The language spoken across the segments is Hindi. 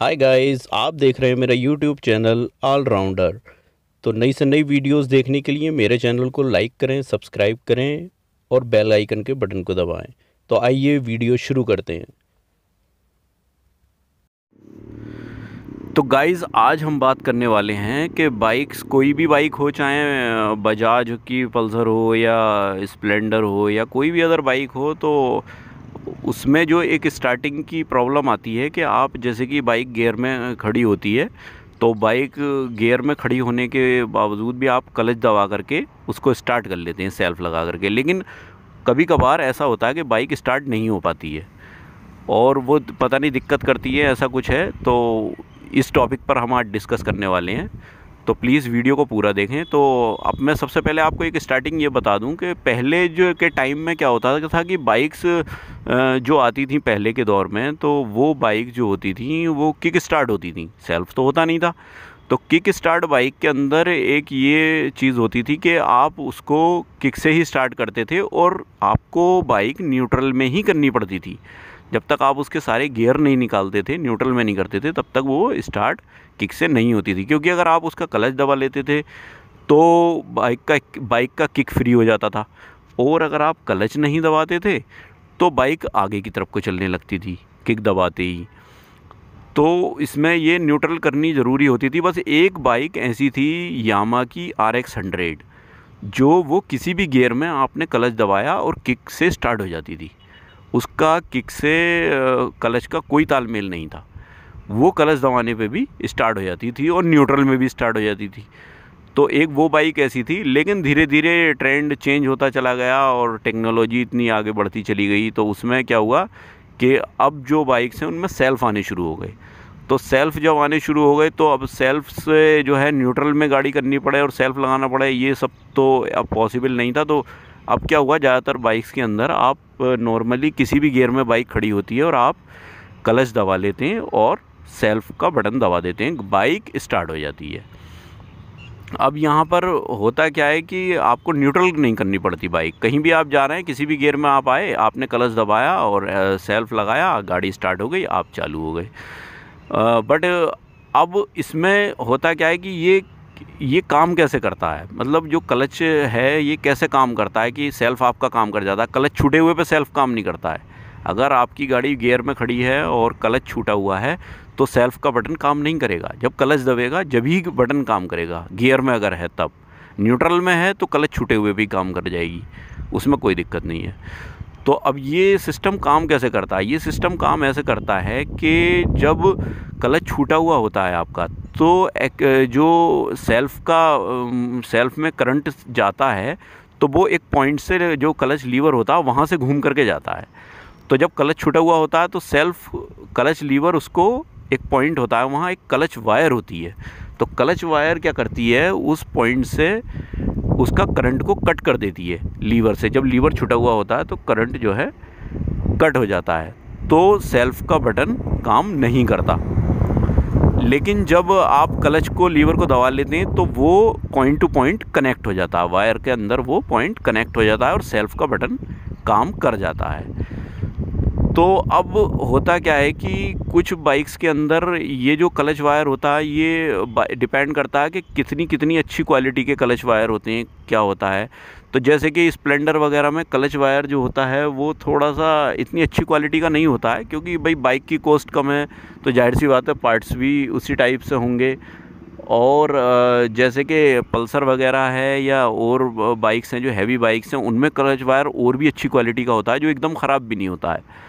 हाय गाइस आप देख रहे हैं मेरा यूट्यूब चैनल ऑलराउंडर तो नई से नई वीडियोस देखने के लिए मेरे चैनल को लाइक करें सब्सक्राइब करें और बेल आइकन के बटन को दबाएं तो आइए वीडियो शुरू करते हैं तो गाइस आज हम बात करने वाले हैं कि बाइक्स कोई भी बाइक हो चाहे बजाज की पल्सर हो या स्प्लेंडर हो या कोई भी अदर बाइक हो तो उसमें जो एक स्टार्टिंग की प्रॉब्लम आती है कि आप जैसे कि बाइक गेयर में खड़ी होती है तो बाइक गेयर में खड़ी होने के बावजूद भी आप क्लच दबा करके उसको स्टार्ट कर लेते हैं सेल्फ लगा करके लेकिन कभी कभार ऐसा होता है कि बाइक स्टार्ट नहीं हो पाती है और वो पता नहीं दिक्कत करती है ऐसा कुछ है तो इस टॉपिक पर हम आज डिस्कस करने वाले हैं तो प्लीज़ वीडियो को पूरा देखें तो अब मैं सबसे पहले आपको एक स्टार्टिंग ये बता दूं कि पहले जो के टाइम में क्या होता था कि बाइक्स जो आती थी पहले के दौर में तो वो बाइक जो होती थी वो किक स्टार्ट होती थी सेल्फ तो होता नहीं था तो किक स्टार्ट बाइक के अंदर एक ये चीज़ होती थी कि आप उसको किक से ही स्टार्ट करते थे और आपको बाइक न्यूट्रल में ही करनी पड़ती थी जब तक आप उसके सारे गियर नहीं निकालते थे न्यूट्रल में नहीं करते थे तब तक वो स्टार्ट किक से नहीं होती थी क्योंकि अगर आप उसका क्लच दबा लेते थे तो बाइक का बाइक का किक फ्री हो जाता था और अगर आप क्लच नहीं दबाते थे तो बाइक आगे की तरफ को चलने लगती थी किक दबाते ही तो इसमें ये न्यूट्रल करनी ज़रूरी होती थी बस एक बाइक ऐसी थी यामा की आर एक्स हंड्रेड जो वो किसी भी गियर में आपने क्लच दबाया और किक से स्टार्ट हो जाती थी उसका किक से क्लच का कोई तालमेल नहीं था वो कलच दबाने पे भी स्टार्ट हो जाती थी और न्यूट्रल में भी स्टार्ट हो जाती थी तो एक वो बाइक ऐसी थी लेकिन धीरे धीरे ट्रेंड चेंज होता चला गया और टेक्नोलॉजी इतनी आगे बढ़ती चली गई तो उसमें क्या हुआ कि अब जो बाइक्स हैं उनमें सेल्फ़ आने शुरू हो गए तो सेल्फ़ जब आने शुरू हो गए तो अब सेल्फ़ से जो है न्यूट्रल में गाड़ी करनी पड़े और सेल्फ़ लगाना पड़े ये सब तो अब पॉसिबल नहीं था तो अब क्या हुआ ज़्यादातर बाइक्स के अंदर आप नॉर्मली किसी भी गियर में बाइक खड़ी होती है और आप क्लच दबा लेते हैं और सेल्फ का बटन दबा देते हैं बाइक स्टार्ट हो जाती है अब यहाँ पर होता क्या है कि आपको न्यूट्रल नहीं करनी पड़ती बाइक कहीं भी आप जा रहे हैं किसी भी गियर में आप आए आपने कलच दबाया और सेल्फ लगाया गाड़ी स्टार्ट हो गई आप चालू हो गए बट अब इसमें होता क्या है कि ये ये काम कैसे करता है मतलब जो क्लच है ये कैसे काम करता है कि सेल्फ आपका काम कर जाता है क्लच छूटे हुए पे सेल्फ काम नहीं करता है अगर आपकी गाड़ी गियर में खड़ी है और क्लच छूटा हुआ है तो सेल्फ का बटन काम नहीं करेगा जब क्लच दबेगा जब ही बटन काम करेगा गियर में अगर है तब न्यूट्रल में है तो क्लच छूटे हुए भी काम कर जाएगी उसमें कोई दिक्कत नहीं है तो अब ये सिस्टम काम कैसे करता है ये सिस्टम काम ऐसे करता है कि जब क्लच छूटा हुआ होता है आपका तो एक जो सेल्फ का सेल्फ में करंट जाता है तो वो एक पॉइंट से जो क्लच लीवर होता है वहाँ से घूम करके जाता है तो जब क्लच छूटा हुआ होता है तो सेल्फ क्लच लीवर उसको एक पॉइंट होता है वहाँ एक क्लच वायर होती है तो क्लच वायर क्या करती है उस पॉइंट से उसका करंट को कट कर देती है लीवर से जब लीवर छुटा हुआ होता है तो करंट जो है कट हो जाता है तो सेल्फ का बटन काम नहीं करता लेकिन जब आप क्लच को लीवर को दबा लेते हैं तो वो पॉइंट टू पॉइंट कनेक्ट हो जाता है वायर के अंदर वो पॉइंट कनेक्ट हो जाता है और सेल्फ का बटन काम कर जाता है तो अब होता क्या है कि कुछ बाइक्स के अंदर ये जो क्लच वायर होता है ये डिपेंड करता है कि कितनी कितनी अच्छी क्वालिटी के क्लच वायर होते हैं क्या होता है तो जैसे कि स्प्लेंडर वगैरह में क्लच वायर जो होता है वो थोड़ा सा इतनी अच्छी क्वालिटी का नहीं होता है क्योंकि भाई बाइक की कॉस्ट कम है तो जाहिर सी बात है पार्ट्स भी उसी टाइप से होंगे और जैसे कि पल्सर वगैरह है या और बाइक्स हैं जो हैवी बाइक्स हैं उनमें क्लच वायर और भी अच्छी क्वालिटी का होता है जो एकदम ख़राब भी नहीं होता है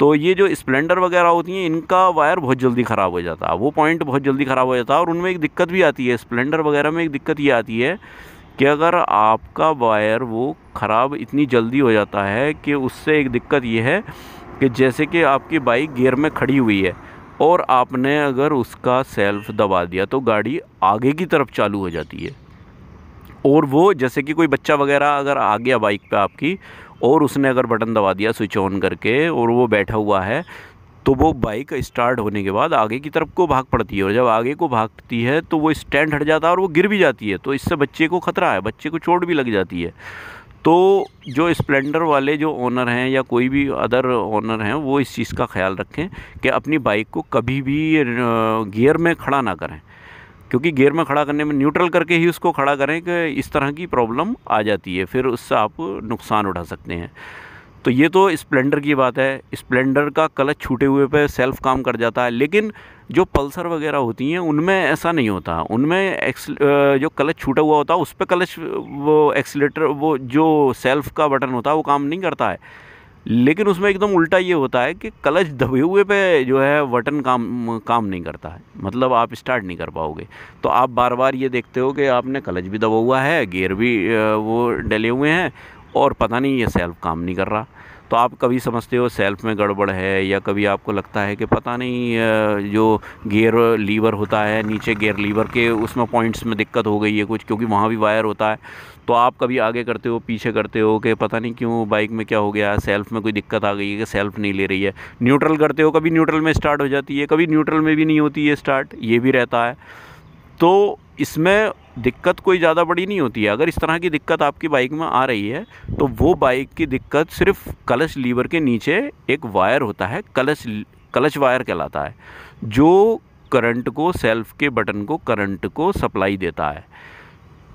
तो ये जो स्प्लेंडर वगैरह होती हैं इनका वायर बहुत जल्दी ख़राब हो जाता है वो पॉइंट बहुत जल्दी ख़राब हो जाता है और उनमें एक दिक्कत भी आती है स्प्लेंडर वगैरह में एक दिक्कत ये आती है कि अगर आपका वायर वो ख़राब इतनी जल्दी हो जाता है कि उससे एक दिक्कत ये है कि जैसे कि आपकी बाइक गियर में खड़ी हुई है और आपने अगर उसका सेल्फ दबा दिया तो गाड़ी आगे की तरफ चालू हो जाती है और वो जैसे कि कोई बच्चा वगैरह अगर आ गया बाइक पे आपकी और उसने अगर बटन दबा दिया स्विच ऑन करके और वो बैठा हुआ है तो वो बाइक स्टार्ट होने के बाद आगे की तरफ को भाग पड़ती है और जब आगे को भागती है तो वो स्टैंड हट जाता है और वो गिर भी जाती है तो इससे बच्चे को ख़तरा है बच्चे को चोट भी लग जाती है तो जो स्प्लेंडर वाले जो ओनर हैं या कोई भी अदर ओनर हैं वो इस चीज़ का ख्याल रखें कि अपनी बाइक को कभी भी गियर में खड़ा ना करें क्योंकि गेयर में खड़ा करने में न्यूट्रल करके ही उसको खड़ा करें कि इस तरह की प्रॉब्लम आ जाती है फिर उससे आप नुकसान उठा सकते हैं तो ये तो स्प्लेंडर की बात है स्प्लेंडर का कलच छूटे हुए पे सेल्फ काम कर जाता है लेकिन जो पल्सर वगैरह होती हैं उनमें ऐसा नहीं होता उनमें जो कलच छूटा हुआ होता है उस पर कलच वो एक्सीटर वो जो सेल्फ का बटन होता है वो काम नहीं करता है लेकिन उसमें एकदम उल्टा ये होता है कि क्लच दबे हुए पे जो है बटन काम काम नहीं करता है मतलब आप स्टार्ट नहीं कर पाओगे तो आप बार बार ये देखते हो कि आपने क्लच भी दबा हुआ है गेयर भी वो डले हुए हैं और पता नहीं ये सेल्फ काम नहीं कर रहा तो आप कभी समझते हो सेल्फ में गड़बड़ है या कभी आपको लगता है कि पता नहीं जो गेयर लीवर होता है नीचे गेयर लीवर के उसमें पॉइंट्स में दिक्कत हो गई है कुछ क्योंकि वहाँ भी वायर होता है तो आप कभी आगे करते हो पीछे करते हो कि पता नहीं क्यों बाइक में क्या हो गया सेल्फ़ में कोई दिक्कत आ गई है कि सेल्फ़ नहीं ले रही है न्यूट्रल करते हो कभी न्यूट्रल में स्टार्ट हो जाती है कभी न्यूट्रल में भी नहीं होती है स्टार्ट ये भी रहता है तो इसमें दिक्कत कोई ज़्यादा बड़ी नहीं होती है अगर इस तरह की दिक्कत आपकी बाइक में आ रही है तो वो बाइक की दिक्कत सिर्फ क्लच लीवर के नीचे एक वायर होता है क्लच क्लच वायर कहलाता है जो करंट को सेल्फ के बटन को करंट को सप्लाई देता है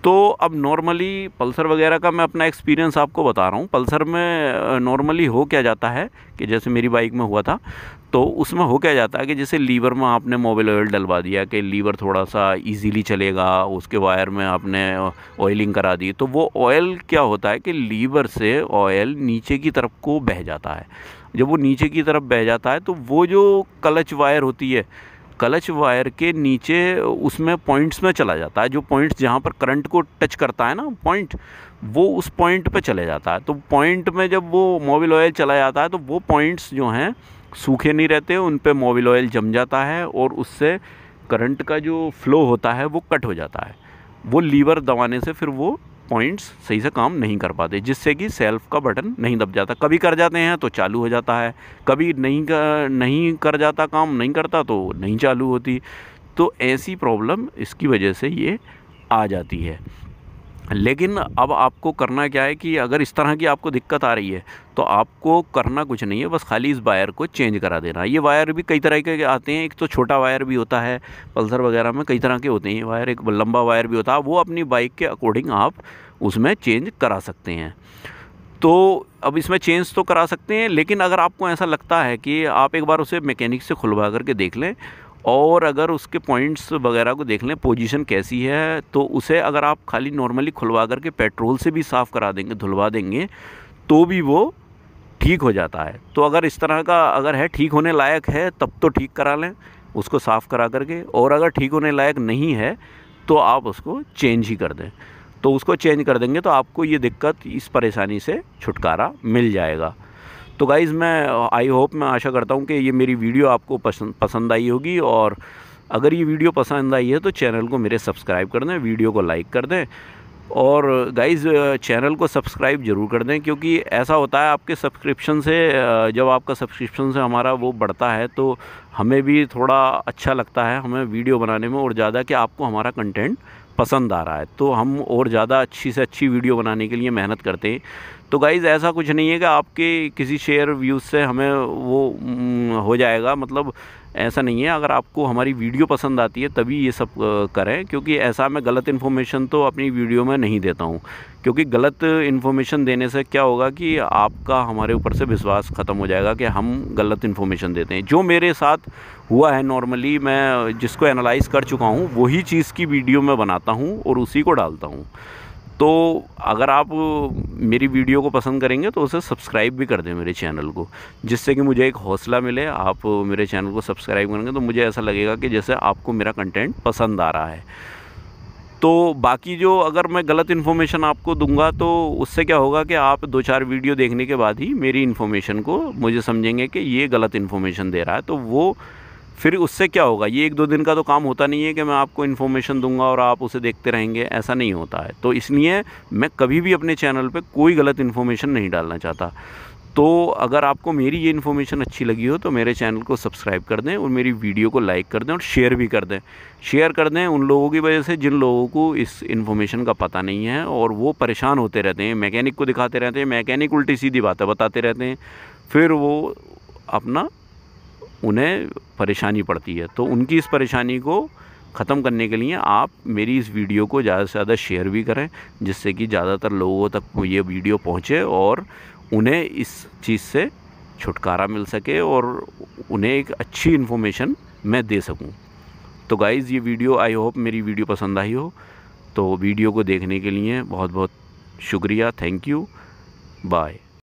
तो अब नॉर्मली पल्सर वगैरह का मैं अपना एक्सपीरियंस आपको बता रहा हूँ पल्सर में नॉर्मली हो क्या जाता है कि जैसे मेरी बाइक में हुआ था तो उसमें हो क्या जाता है कि जैसे लीवर में आपने मोबाइल ऑयल डलवा दिया कि लीवर थोड़ा सा इजीली चलेगा उसके वायर में आपने ऑयलिंग करा दी तो वो ऑयल क्या होता है कि लीवर से ऑयल नीचे की तरफ को बह जाता है जब वो नीचे की तरफ बह जाता है तो वो जो क्लच वायर होती है क्लच वायर के नीचे उसमें पॉइंट्स में चला जाता है जो पॉइंट्स जहाँ पर करंट को टच करता है ना पॉइंट वो उस पॉइंट पे चले जाता है तो पॉइंट में जब वो मोबिल ऑयल चला जाता है तो वो पॉइंट्स जो हैं सूखे नहीं रहते उन पर मोबिल ऑयल जम जाता है और उससे करंट का जो फ्लो होता है वो कट हो जाता है वो लीवर दबाने से फिर वो पॉइंट्स सही से काम नहीं कर पाते जिससे कि सेल्फ का बटन नहीं दब जाता कभी कर जाते हैं तो चालू हो जाता है कभी नहीं कर नहीं कर जाता काम नहीं करता तो नहीं चालू होती तो ऐसी प्रॉब्लम इसकी वजह से ये आ जाती है लेकिन अब आपको करना क्या है कि अगर इस तरह की आपको दिक्कत आ रही है तो आपको करना कुछ नहीं है बस खाली इस वायर को चेंज करा देना ये वायर भी कई तरह के आते हैं एक तो छोटा वायर भी होता है पल्सर वगैरह में कई तरह के होते हैं वायर एक लंबा वायर भी होता है वो अपनी बाइक के अकॉर्डिंग आप उसमें चेंज करा सकते हैं तो अब इसमें चेंज तो करा सकते हैं लेकिन अगर आपको ऐसा लगता है कि आप एक बार उसे मैकेनिक से खुलवा करके देख लें और अगर उसके पॉइंट्स वगैरह को देख लें पोजीशन कैसी है तो उसे अगर आप खाली नॉर्मली खुलवा करके पेट्रोल से भी साफ़ करा देंगे धुलवा देंगे तो भी वो ठीक हो जाता है तो अगर इस तरह का अगर है ठीक होने लायक है तब तो ठीक करा लें उसको साफ़ करा करके और अगर ठीक होने लायक नहीं है तो आप उसको चेंज ही कर दें तो उसको चेंज कर देंगे तो आपको ये दिक्कत इस परेशानी से छुटकारा मिल जाएगा तो गाइज़ मैं आई uh, होप मैं आशा करता हूँ कि ये मेरी वीडियो आपको पसंद पसंद आई होगी और अगर ये वीडियो पसंद आई है तो चैनल को मेरे सब्सक्राइब कर दें वीडियो को लाइक कर दें और गाइज़ uh, चैनल को सब्सक्राइब ज़रूर कर दें क्योंकि ऐसा होता है आपके सब्सक्रिप्शन से uh, जब आपका सब्सक्रिप्शन से हमारा वो बढ़ता है तो हमें भी थोड़ा अच्छा लगता है हमें वीडियो बनाने में और ज़्यादा कि आपको हमारा कंटेंट पसंद आ रहा है तो हम और ज़्यादा अच्छी से अच्छी वीडियो बनाने के लिए मेहनत करते हैं तो गाइज़ ऐसा कुछ नहीं है कि आपके किसी शेयर व्यूज़ से हमें वो हम्म, हो जाएगा मतलब ऐसा नहीं है अगर आपको हमारी वीडियो पसंद आती है तभी ये सब करें क्योंकि ऐसा मैं गलत इन्फॉर्मेशन तो अपनी वीडियो में नहीं देता हूँ क्योंकि गलत इन्फॉर्मेशन देने से क्या होगा कि आपका हमारे ऊपर से विश्वास ख़त्म हो जाएगा कि हम गलत इन्फॉर्मेशन देते हैं जो मेरे साथ हुआ है नॉर्मली मैं जिसको एनालाइज़ कर चुका हूँ वही चीज़ की वीडियो मैं बनाता हूँ और उसी को डालता हूँ तो अगर आप मेरी वीडियो को पसंद करेंगे तो उसे सब्सक्राइब भी कर दें मेरे चैनल को जिससे कि मुझे एक हौसला मिले आप मेरे चैनल को सब्सक्राइब करेंगे तो मुझे ऐसा लगेगा कि जैसे आपको मेरा कंटेंट पसंद आ रहा है तो बाकी जो अगर मैं गलत इन्फॉर्मेशन आपको दूंगा तो उससे क्या होगा कि आप दो चार वीडियो देखने के बाद ही मेरी इन्फॉर्मेशन को मुझे समझेंगे कि ये गलत इन्फॉर्मेशन दे रहा है तो वो फिर उससे क्या होगा ये एक दो दिन का तो काम होता नहीं है कि मैं आपको इन्फॉर्मेशन दूंगा और आप उसे देखते रहेंगे ऐसा नहीं होता है तो इसलिए मैं कभी भी अपने चैनल पे कोई गलत इन्फॉर्मेशन नहीं डालना चाहता तो अगर आपको मेरी ये इन्फॉर्मेशन अच्छी लगी हो तो मेरे चैनल को सब्सक्राइब कर दें और मेरी वीडियो को लाइक कर दें और शेयर भी कर दें शेयर कर दें उन लोगों की वजह से जिन लोगों को इस इन्फॉर्मेशन का पता नहीं है और वो परेशान होते रहते हैं मैकेनिक को दिखाते रहते हैं मैकेनिक उल्टी सीधी बातें बताते रहते हैं फिर वो अपना उन्हें परेशानी पड़ती है तो उनकी इस परेशानी को ख़त्म करने के लिए आप मेरी इस वीडियो को ज़्यादा से ज़्यादा शेयर भी करें जिससे कि ज़्यादातर लोगों तक ये वीडियो पहुँचे और उन्हें इस चीज़ से छुटकारा मिल सके और उन्हें एक अच्छी इन्फॉर्मेशन मैं दे सकूँ तो गाइज़ ये वीडियो आई होप मेरी वीडियो पसंद आई हो तो वीडियो को देखने के लिए बहुत बहुत शुक्रिया थैंक यू बाय